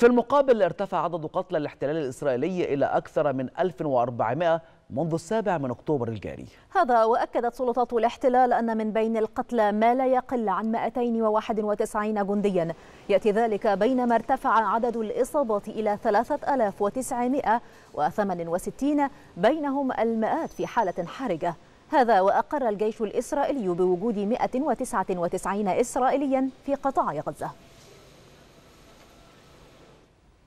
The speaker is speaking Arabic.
في المقابل ارتفع عدد قتلى الاحتلال الإسرائيلي إلى أكثر من 1400 منذ السابع من أكتوبر الجاري هذا وأكدت سلطات الاحتلال أن من بين القتلى ما لا يقل عن 291 جنديا يأتي ذلك بينما ارتفع عدد الإصابات إلى 3968 بينهم المئات في حالة حرجة هذا وأقر الجيش الإسرائيلي بوجود 199 إسرائيليا في قطاع غزة